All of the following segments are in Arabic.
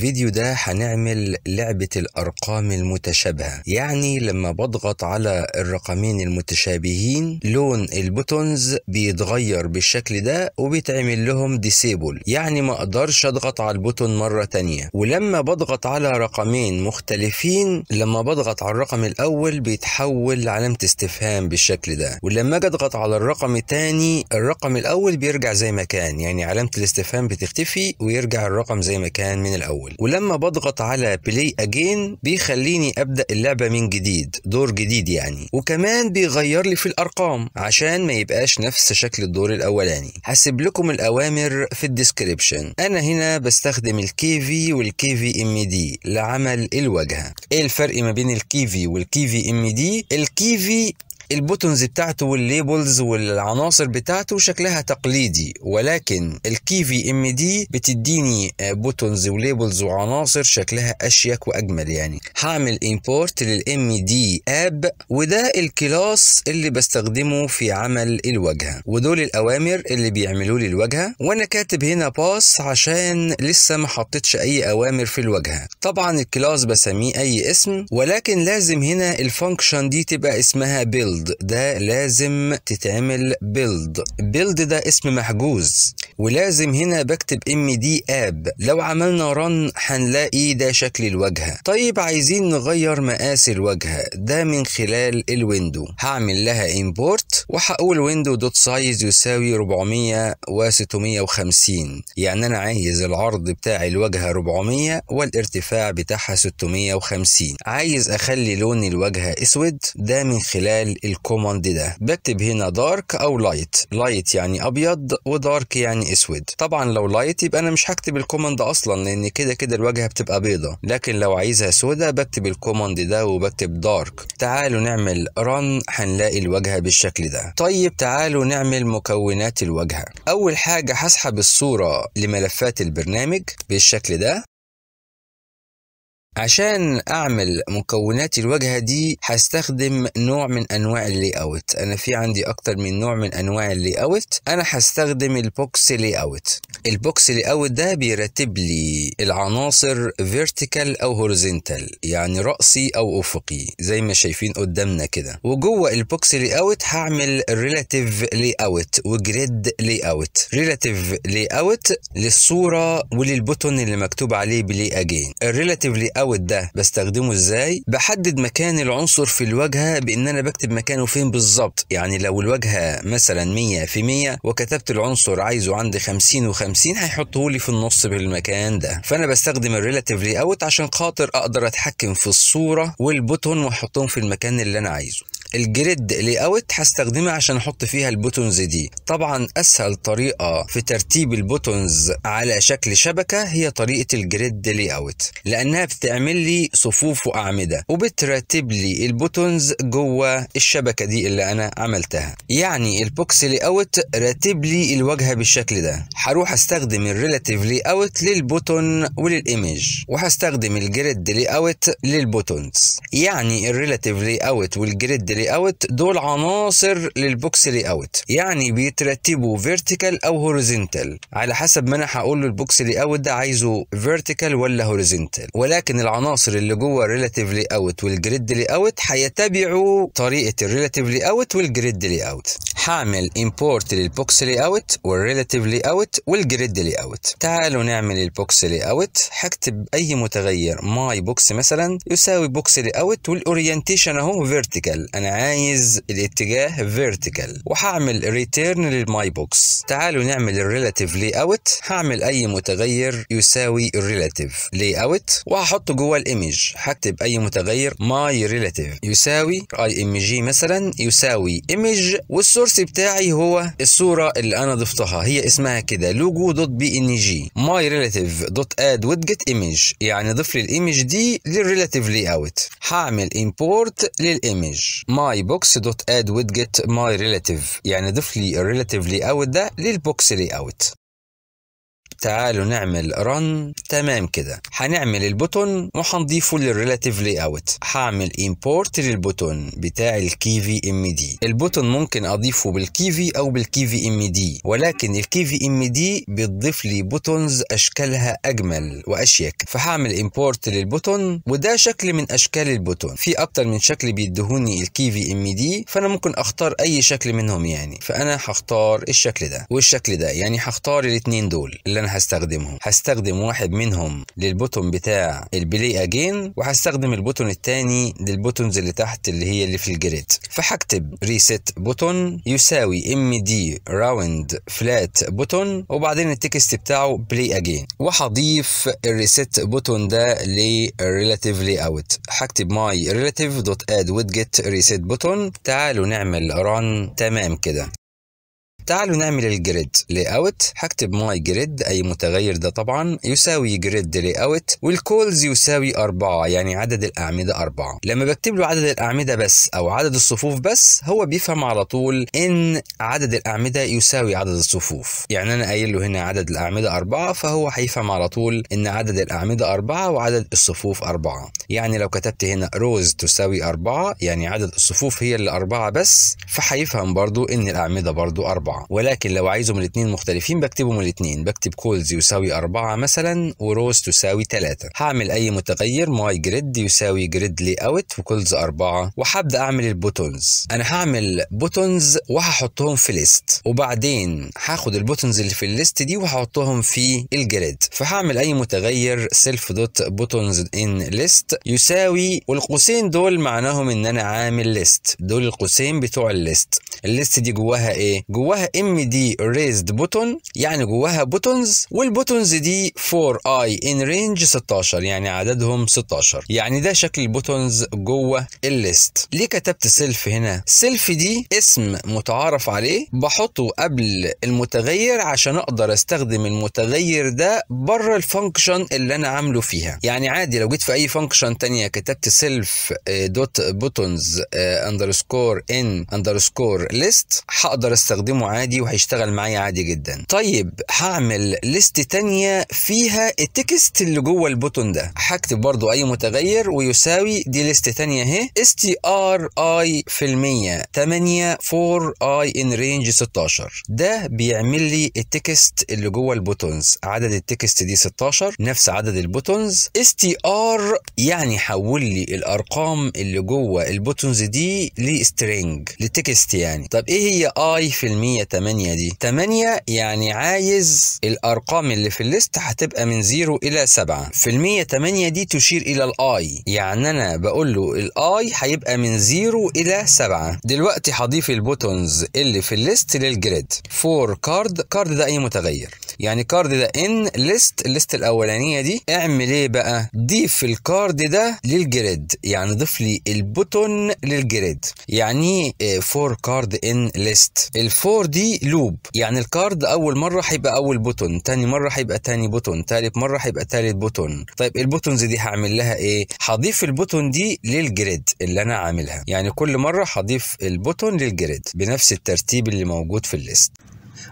الفيديو ده هنعمل لعبة الأرقام المتشابهة يعني لما بضغط على الرقمين المتشابهين لون البوتونز بيتغير بالشكل ده وبيتعمل لهم ديسيبل يعني ما اقدرش اضغط على البوتون مرة تانية ولما بضغط على رقمين مختلفين لما بضغط على الرقم الأول بيتحول لعلامة استفهام بالشكل ده ولما اجي اضغط على الرقم التاني الرقم الأول بيرجع زي ما كان يعني علامة الاستفهام بتختفي ويرجع الرقم زي ما كان من الأول الاول ولما بضغط على بلاي اجين بيخليني ابدا اللعبه من جديد دور جديد يعني وكمان بيغير لي في الارقام عشان ما يبقاش نفس شكل الدور الاولاني هسيب لكم الاوامر في الديسكريبشن انا هنا بستخدم الكي في والكي في ام دي لعمل الواجهه ايه الفرق ما بين الكي في والكي في ام دي الكي في البوتونز بتاعته والليبلز والعناصر بتاعته شكلها تقليدي ولكن الكي في ام دي بتديني آه، بوتونز وليبلز وعناصر شكلها اشيك واجمل يعني هعمل امبورت للام دي اب وده الكلاس اللي بستخدمه في عمل الواجهه ودول الاوامر اللي بيعملوا لي الواجهه وانا كاتب هنا باس عشان لسه ما حطيتش اي اوامر في الواجهه طبعا الكلاس بسميه اي اسم ولكن لازم هنا الفانكشن دي تبقى اسمها بيلد build ده لازم تتعمل build build ده اسم محجوز ولازم هنا بكتب ام دي اب لو عملنا رن هنلاقي ده شكل الواجهة طيب عايزين نغير مقاس الواجهة ده من خلال الويندو هعمل لها import وهقول ويندو دوت سايز يساوي 400 و 650 يعني انا عايز العرض بتاع الواجهة 400 والارتفاع بتاعها 650 عايز اخلي لون الواجهة اسود ده من خلال الكوماند ده بكتب هنا دارك او لايت لايت يعني ابيض ودارك يعني اسود طبعا لو لايت يبقى انا مش هكتب الكوماند اصلا لان كده كده الواجهه بتبقى بيضه لكن لو عايزها سودا بكتب الكوماند ده وبكتب دارك تعالوا نعمل رن هنلاقي الواجهه بالشكل ده طيب تعالوا نعمل مكونات الواجهه اول حاجه هسحب الصوره لملفات البرنامج بالشكل ده عشان اعمل مكونات الواجهه دي هستخدم نوع من انواع اللي اوت انا في عندي اكتر من نوع من انواع اللي اوت انا هستخدم البوكس لي اوت البوكس لي اوت ده بيرتب لي العناصر فيرتيكال او هوريزونتال يعني راسي او افقي زي ما شايفين قدامنا كده وجوه البوكس لي اوت هعمل ريلاتيف لي اوت وجريد لي اوت ريلاتيف لي اوت للصوره وللبوتون اللي مكتوب عليه بلي اجين الريلاتيف لي او الده بستخدمه ازاي بحدد مكان العنصر في الواجهه بان انا بكتب مكانه فين بالظبط يعني لو الواجهه مثلا 100 في 100 وكتبت العنصر عايزه عند 50 و50 هيحطه لي في النص بالمكان ده فانا بستخدم الريلاتيفلي اوت عشان خاطر اقدر اتحكم في الصوره والبوتون واحطهم في المكان اللي انا عايزه الجريد لاي اوت هستخدمها عشان احط فيها البوتونز دي طبعا اسهل طريقه في ترتيب البوتونز على شكل شبكه هي طريقه الجريد لاي اوت لانها بتعمل لي صفوف واعمده وبترتب لي البوتونز جوه الشبكه دي اللي انا عملتها يعني البوكس لاي اوت راتب لي الواجهه بالشكل ده هروح استخدم الريلاتيف لاي اوت للبوتون وللايمج وهستخدم الجريد لاي اوت للبوتونز يعني الريلاتيف لاي اوت والجريد لي اوت دول عناصر للبوكس لي اوت يعني بيترتبوا فيرتيكال او هوريزونتال على حسب ما انا هقول له البوكس لي اوت ده عايزه فيرتيكال ولا هوريزونتال ولكن العناصر اللي جوه الريلاتيف لي اوت والجريد لي اوت هيتبعوا طريقه الريلاتيف لي اوت والجريد لي اوت هعمل امبورت للبوكس لي اوت والريلاتيف لي اوت والجريد لي اوت تعالوا نعمل البوكس لي اوت هكتب اي متغير ماي بوكس مثلا يساوي بوكس لي اوت والاورينتيشن اهو فيرتيكال انا عايز الاتجاه فيرتيكال وهعمل ريتيرن للماي بوكس تعالوا نعمل الريلاتيف لي اوت هعمل اي متغير يساوي الريلاتيف لي اوت وهحط جوه الايمج هكتب اي متغير ماي ريلاتيف يساوي اي ام جي مثلا يساوي ايمج والسورس بتاعي هو الصوره اللي انا ضفتها هي اسمها كده لوجو دوت بي ان جي ماي ريلاتيف دوت اد ويدجت ايمج يعني ضف لي الايمج دي للريلاتيف لي اوت هعمل امبورت للايمج ماي بوكس دوت اد ويدجت ماي ريلاتيف يعني ضيف لي الريلاتيف لي اوت ده للبوكس لي اوت تعالوا نعمل رن تمام كده هنعمل البوتون وهنضيفه للريلاتيف لاي اوت هعمل امبورت للبوتون بتاع الكي في ام دي البوتون ممكن اضيفه بالكي في او بالكي في ام دي ولكن الكي في ام دي بتضيف لي بوتونز اشكالها اجمل واشيك فهعمل امبورت للبوتون وده شكل من اشكال البوتون في اكتر من شكل بيدهوني الكي في ام دي فانا ممكن اختار اي شكل منهم يعني فانا هختار الشكل ده والشكل ده يعني هختار الاثنين دول اللي انا هستخدمهم هستخدم واحد منهم للبوتون بتاع البلاي اجين وهستخدم البوتون التاني للبوتونز اللي تحت اللي هي اللي في الجريد فهكتب ريست بوتون يساوي ام دي راوند فلات بوتون وبعدين التكست بتاعه بلاي اجين وهضيف الريست بوتون ده للريلاتيف لي اوت هكتب ماي ريلاتيف دوت اد ويدجت ريست بوتون تعالوا نعمل ران تمام كده تعالوا نعمل الجريد لي اوت هكتب ماي جريد اي متغير ده طبعا يساوي جريد لي اوت والكولز يساوي أربعة يعني عدد الأعمدة أربعة لما بكتب له عدد الأعمدة بس أو عدد الصفوف بس هو بيفهم على طول إن عدد الأعمدة يساوي عدد الصفوف يعني أنا قايل له هنا عدد الأعمدة أربعة فهو هيفهم على طول إن عدد الأعمدة أربعة وعدد الصفوف أربعة يعني لو كتبت هنا روز تساوي أربعة يعني عدد الصفوف هي اللي بس فهيفهم برضو إن الأعمدة برضو أربعة ولكن لو عايزهم الاثنين مختلفين بكتبهم الاثنين بكتب كولز يساوي 4 مثلا وروز تساوي 3 هعمل أي متغير ماي جريد يساوي جريد لي أوت وكولز 4 وهبدأ أعمل البوتونز أنا هعمل بوتونز وهحطهم في ليست وبعدين هاخد البوتونز اللي في الليست دي وهحطهم في الجريد فهعمل أي متغير سيلف دوت بوتونز ان ليست يساوي والقوسين دول معناهم إن أنا عامل ليست دول القوسين بتوع الليست الليست دي جواها ايه جواها ام دي ريزد بوتون يعني جواها بوتونز والبوتونز دي 4 اي ان رينج 16 يعني عددهم 16 يعني ده شكل البوتونز جوه الليست ليه كتبت سيلف هنا سيلف دي اسم متعارف عليه بحطه قبل المتغير عشان اقدر استخدم المتغير ده بره الفانكشن اللي انا عامله فيها يعني عادي لو جيت في اي فانكشن ثانيه كتبت سيلف دوت بوتونز اندرسكور ان اندرسكور ليست هقدر استخدمه عادي وهيشتغل معايا عادي جدا طيب هعمل ليست تانية فيها التكست اللي جوه البوتون ده هكتب برضو اي متغير ويساوي دي ليست تانية اهي اس تي ار اي في المية 8 4 اي ان رينج 16 ده بيعمل لي التكست اللي جوه البوتونز عدد التكست دي 16 نفس عدد البوتونز اس تي ار يعني حول لي الارقام اللي جوه البوتونز دي لسترينج لتكست يعني تاني طب ايه هي اي في المية 8 دي 8 يعني عايز الارقام اللي في الليست هتبقى من 0 الى 7 في المية 8 دي تشير الى الاي يعني انا بقول له الاي هيبقى من 0 الى 7 دلوقتي هضيف البوتونز اللي في الليست للجريد فور كارد كارد ده اي متغير يعني كارد ده ان ليست الليست الاولانيه دي اعمل ايه بقى ضيف الكارد ده للجريد يعني ضيف لي البوتون للجريد يعني ايه فور كارد كارد ان ليست الفور دي لوب يعني الكارد اول مره هيبقى اول بوتون تاني مره هيبقى تاني بوتون تالت مره هيبقى تالت بوتون طيب البوتونز دي هعمل لها ايه هضيف البوتون دي للجريد اللي انا عاملها يعني كل مره هضيف البوتون للجريد بنفس الترتيب اللي موجود في الليست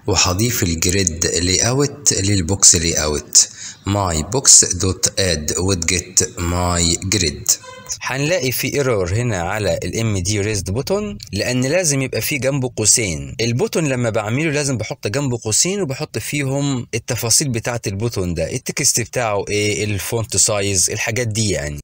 وهضيف الجريد لي اوت للبوكس لي اوت my box dot add would get my grid هنلاقي في ايرور هنا على الام دي ريزد بوتون لان لازم يبقى فيه جنبه قوسين البوتون لما بعمله لازم بحط جنبه قوسين وبحط فيهم التفاصيل بتاعه البوتون ده التكست بتاعه ايه الفونت سايز الحاجات دي يعني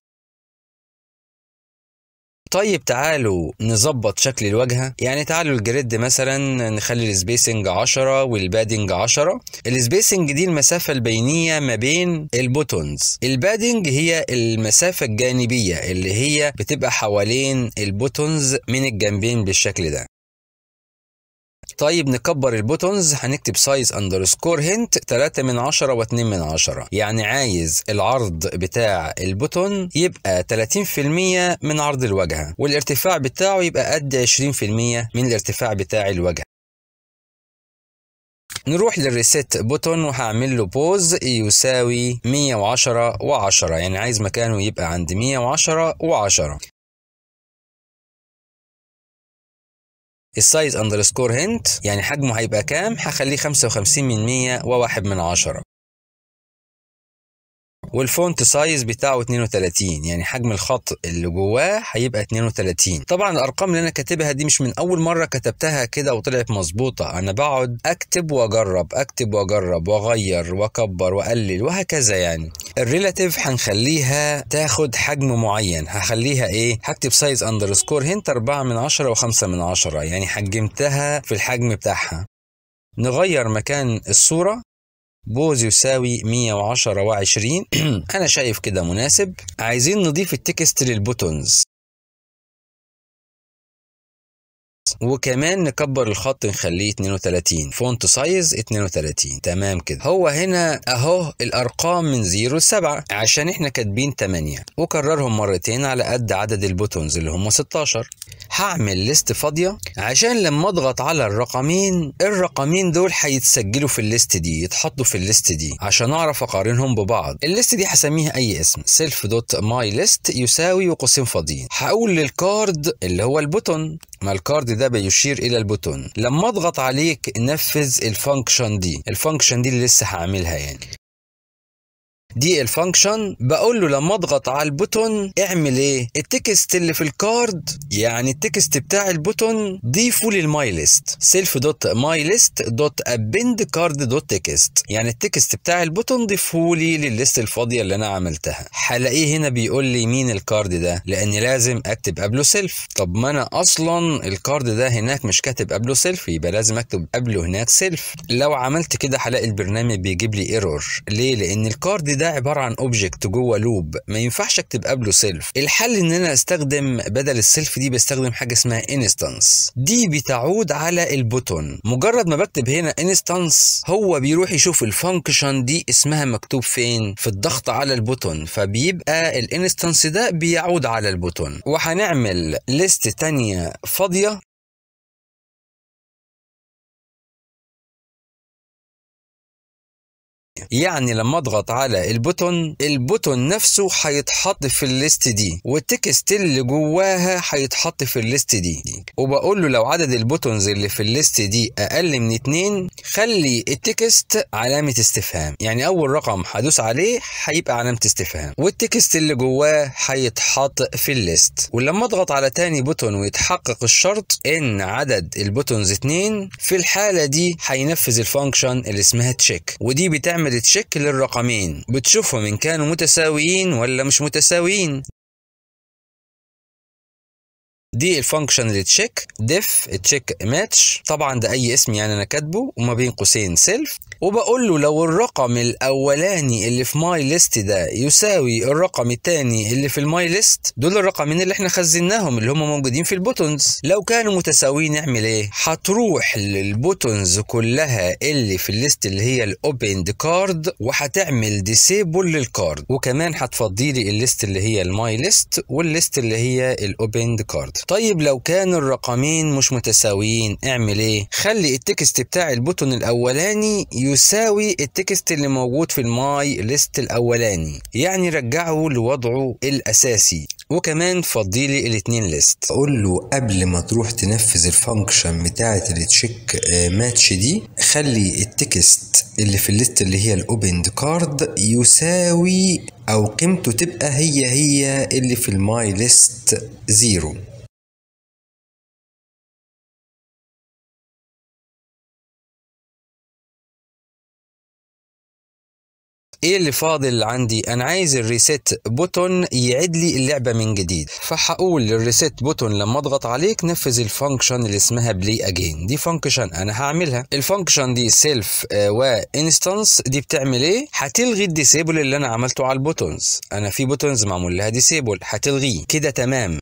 طيب تعالوا نظبط شكل الواجهه يعني تعالوا الجريد مثلا نخلي السبيسنج 10 والبادنج 10 السبيسنج دي المسافه البينيه ما بين البوتونز البادنج هي المسافه الجانبيه اللي هي بتبقى حوالين البوتونز من الجنبين بالشكل ده طيب نكبر البوتونز هنكتب سايز اندرسكور هنت 3 من 10 و2 من 10 يعني عايز العرض بتاع البوتون يبقى 30% من عرض الواجهه والارتفاع بتاعه يبقى قد 20% من الارتفاع بتاع الواجهه نروح للريست بوتون وهعمل له بوز يساوي 110 و10 يعني عايز مكانه يبقى عند 110 و10 السايز اندرسكور هنت يعني حجمه هيبقى كام هخليه 55 من 100 وواحد من عشرة والفونت سايز بتاعه 32 يعني حجم الخط اللي جواه هيبقى 32 طبعا الارقام اللي انا كاتبها دي مش من اول مره كتبتها كده وطلعت مظبوطه انا بقعد اكتب واجرب اكتب واجرب واغير واكبر واقلل وهكذا يعني الريلاتيف هنخليها تاخد حجم معين هخليها ايه هكتب سايز اندرسكور هنت 4 من 10 و5 من 10 يعني حجمتها في الحجم بتاعها نغير مكان الصورة بوز يساوي 110 و20 انا شايف كده مناسب عايزين نضيف التكست للبوتونز وكمان نكبر الخط نخليه 32 فونت سايز 32 تمام كده هو هنا اهو الارقام من 0 ل 7 عشان احنا كاتبين 8 وكررهم مرتين على قد عدد البوتونز اللي هم 16 هعمل ليست فاضيه عشان لما اضغط على الرقمين الرقمين دول هيتسجلوا في الليست دي يتحطوا في الليست دي عشان اعرف اقارنهم ببعض الليست دي هسميها اي اسم سيلف دوت ماي ليست يساوي وقوسين فاضيين هقول للكارد اللي هو البوتون ما الكارد ده الكتابة يشير إلى البوتون لما أضغط عليك نفذ الفانكشن دي الفانكشن دي اللي لسه هعملها يعني دي الفانكشن بقول له لما اضغط على البوتون اعمل ايه التكست اللي في الكارد يعني التكست بتاع البوتون ضيفه للماي ليست سيلف دوت ماي ليست دوت ابند كارد دوت تكست يعني التكست بتاع البوتون ضيفه لي للليست الفاضيه اللي انا عملتها هلاقيه هنا بيقول لي مين الكارد ده لان لازم اكتب قبله سيلف طب ما انا اصلا الكارد ده هناك مش كاتب قبله سيلف يبقى لازم اكتب قبله هناك سيلف لو عملت كده هلاقي البرنامج بيجيب لي ايرور ليه لان الكارد ده ده عباره عن اوبجكت جوه لوب ما ينفعش اكتب قبله سيلف الحل ان انا استخدم بدل السيلف دي بستخدم حاجه اسمها انستانس دي بتعود على البوتون مجرد ما بكتب هنا انستانس هو بيروح يشوف الفانكشن دي اسمها مكتوب فين في الضغط على البوتون فبيبقى الانستانس ده بيعود على البوتون وهنعمل ليست تانية فاضيه يعني لما اضغط على البوتون البوتون نفسه هيتحط في الليست دي والتكست اللي جواها هيتحط في الليست دي وبقول له لو عدد البوتونز اللي في الليست دي اقل من اتنين خلي التكست علامة استفهام يعني اول رقم هدوس عليه هيبقى علامة استفهام والتكست اللي جواه هيتحط في الليست ولما اضغط على تاني بوتون ويتحقق الشرط ان عدد البوتونز اتنين في الحالة دي هينفذ الفانكشن اللي اسمها تشيك ودي بتعمل بتعمل تشيك للرقمين بتشوفهم ان كانوا متساويين ولا مش متساويين دي الفانكشن اللي تشيك ديف تشيك ماتش طبعا ده اي اسم يعني انا كاتبه وما بين قوسين سيلف وبقول له لو الرقم الاولاني اللي في ماي ليست ده يساوي الرقم الثاني اللي في الماي ليست دول الرقمين اللي احنا خزناهم اللي هم موجودين في البوتونز لو كانوا متساويين نعمل ايه هتروح للبوتونز كلها اللي في الليست اللي هي الاوبند كارد وهتعمل ديسيبل للكارد وكمان هتفضي لي الليست اللي هي الماي ليست والليست اللي هي الاوبند كارد طيب لو كان الرقمين مش متساويين اعمل ايه خلي التكست بتاع البوتون الاولاني يساوي التكست اللي موجود في الماي ليست الاولاني يعني رجعه لوضعه الاساسي وكمان فضي لي الاثنين ليست اقول له قبل ما تروح تنفذ الفانكشن بتاعه التشيك آه، ماتش دي خلي التكست اللي في الليست اللي هي الاوبند كارد يساوي او قيمته تبقى هي هي اللي في الماي ليست زيرو ايه اللي فاضل عندي انا عايز الريسيت بوتون يعيد لي اللعبه من جديد فهقول للريسيت بوتون لما اضغط عليك نفذ الفانكشن اللي اسمها بلاي اجين دي فانكشن انا هعملها الفانكشن دي سيلف آه، وانستانس دي بتعمل ايه هتلغي الديسيبل اللي انا عملته على البوتونز انا في بوتونز معمول لها ديسيبل هتلغيه كده تمام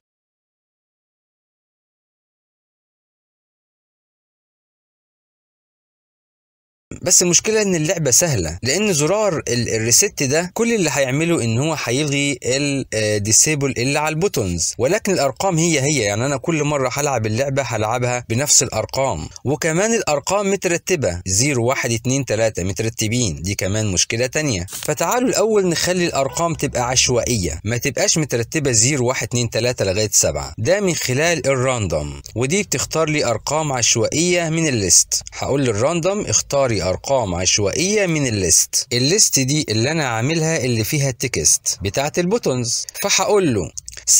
بس المشكله ان اللعبه سهله لان زرار الريست ده كل اللي هيعمله ان هو هيلغي الديسيبل آه، اللي على البوتونز ولكن الارقام هي هي يعني انا كل مره هلعب اللعبه هلعبها بنفس الارقام وكمان الارقام مترتبه 0 1 2 3 مترتبين دي كمان مشكله تانية فتعالوا الاول نخلي الارقام تبقى عشوائيه ما تبقاش مترتبه 0 1 2 3 لغايه 7 ده من خلال الراندوم ودي بتختار لي ارقام عشوائيه من الليست هقول للراندوم اختاري بأرقام عشوائية من الليست الليست دي اللي أنا عاملها اللي فيها التكست بتاعة البوتونز فهقول له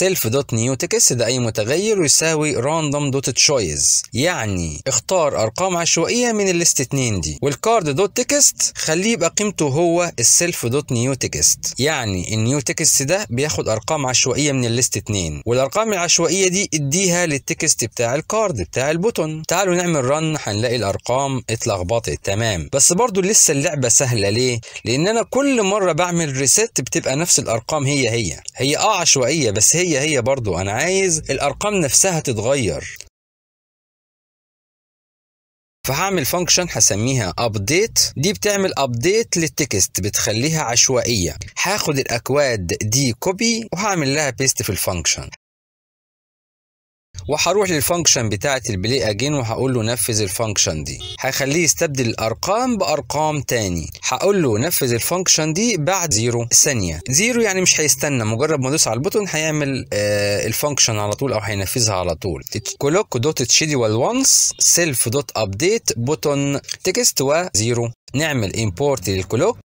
self دوت نيو أي متغير يساوي random دوت يعني اختار أرقام عشوائية من الليست 2 دي والكارد دوت تكست خليه يبقى قيمته هو السيلف دوت نيو تكست يعني النيو تكست ده بياخد أرقام عشوائية من الليست 2 والأرقام العشوائية دي اديها للتكست بتاع الكارد بتاع البوتون تعالوا نعمل رن هنلاقي الأرقام اتلخبطت تمام بس برضو لسه اللعبة سهلة ليه؟ لأن أنا كل مرة بعمل ريست بتبقى نفس الأرقام هي هي هي اه عشوائية بس هي هي هي برضو أنا عايز الأرقام نفسها تتغير فهعمل فانكشن هسميها ابديت دي بتعمل ابديت للتكست بتخليها عشوائيه هاخد الاكواد دي كوبي وهعمل لها بيست في الفانكشن وهروح للفانكشن بتاعت البلاي اجين وهقول له نفذ الفانكشن دي هخليه يستبدل الارقام بارقام تاني هقول له نفذ الفانكشن دي بعد زيرو ثانيه زيرو يعني مش هيستنى مجرد ما ادوس على البوتون هيعمل آه الفانكشن على طول او هينفذها على طول كلوك دوت شيدول وانس سيلف دوت ابديت بوتون تكست وزيرو نعمل امبورت للكلوك